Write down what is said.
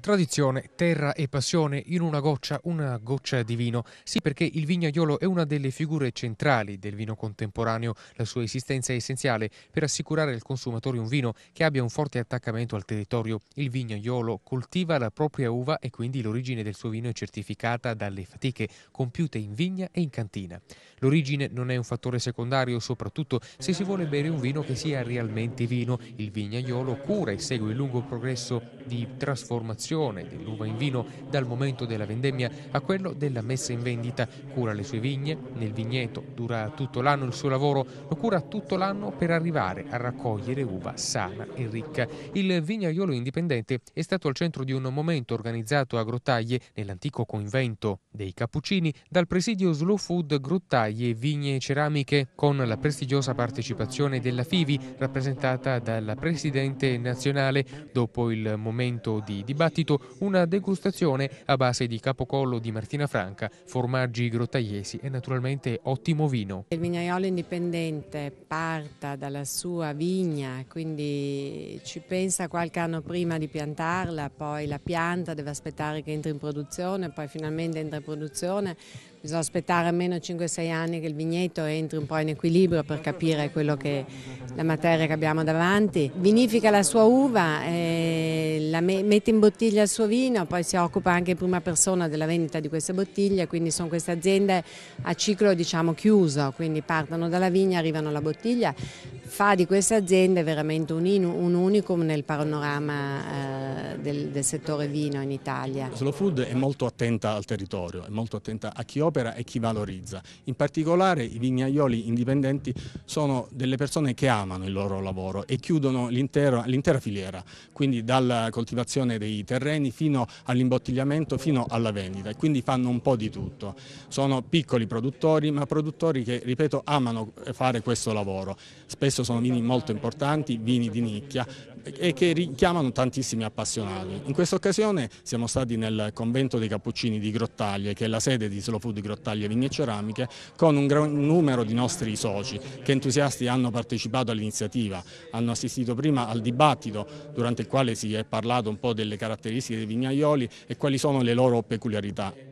Tradizione, terra e passione in una goccia, una goccia di vino. Sì, perché il vignaiolo è una delle figure centrali del vino contemporaneo. La sua esistenza è essenziale per assicurare al consumatore un vino che abbia un forte attaccamento al territorio. Il vignaiolo coltiva la propria uva e quindi l'origine del suo vino è certificata dalle fatiche compiute in vigna e in cantina. L'origine non è un fattore secondario, soprattutto se si vuole bere un vino che sia realmente vino. Il vignaiolo cura e segue il lungo progresso di trasformazione dell'uva in vino dal momento della vendemmia a quello della messa in vendita. Cura le sue vigne nel vigneto, dura tutto l'anno il suo lavoro, lo cura tutto l'anno per arrivare a raccogliere uva sana e ricca. Il vignaiolo indipendente è stato al centro di un momento organizzato a Grottaglie nell'antico convento dei Cappuccini dal presidio Slow Food Grottaglie e vigne ceramiche, con la prestigiosa partecipazione della FIVI, rappresentata dalla Presidente nazionale. Dopo il momento di dibattito, una degustazione a base di capocollo di Martina Franca, formaggi grottagliesi e naturalmente ottimo vino. Il vignaiolo indipendente parta dalla sua vigna, quindi ci pensa qualche anno prima di piantarla, poi la pianta deve aspettare che entri in produzione, poi finalmente entra in produzione, bisogna aspettare almeno 5-6 anni anni che il vigneto entri un po' in equilibrio per capire quello che la materia che abbiamo davanti. Vinifica la sua uva, eh, la mette in bottiglia il suo vino, poi si occupa anche in prima persona della vendita di queste bottiglie, quindi sono queste aziende a ciclo diciamo chiuso, quindi partono dalla vigna, arrivano alla bottiglia, fa di questa azienda veramente un, un unicum nel panorama eh, del, del, settore vino in Italia. Slow Food è molto attenta al territorio, è molto attenta a chi opera e chi valorizza. In particolare i vignaioli indipendenti sono delle persone che amano il loro lavoro e chiudono l'intera filiera, quindi dalla coltivazione dei terreni fino all'imbottigliamento, fino alla vendita e quindi fanno un po' di tutto. Sono piccoli produttori ma produttori che, ripeto, amano fare questo lavoro. Spesso questo sono vini molto importanti, vini di nicchia e che richiamano tantissimi appassionati. In questa occasione siamo stati nel convento dei Cappuccini di Grottaglie, che è la sede di Slow Food Grottaglie Vigne e Ceramiche, con un gran numero di nostri soci che entusiasti hanno partecipato all'iniziativa, hanno assistito prima al dibattito durante il quale si è parlato un po' delle caratteristiche dei vignaioli e quali sono le loro peculiarità.